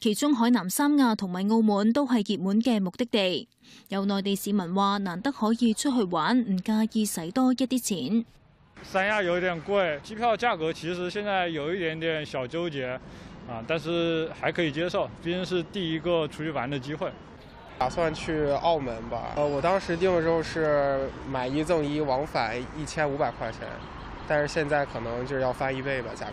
其中海南三亚同埋澳门都系热门嘅目的地，有内地市民话难得可以出去玩，唔介意使多一啲钱。三亚有点贵，机票价格其实现在有一点点小纠结，啊，但是还可以接受，毕竟是第一个出去玩嘅机会。打算去澳门吧，呃，我当时订嘅时候是买一赠一往返一千五百块钱，但是现在可能就要翻一倍吧，价格。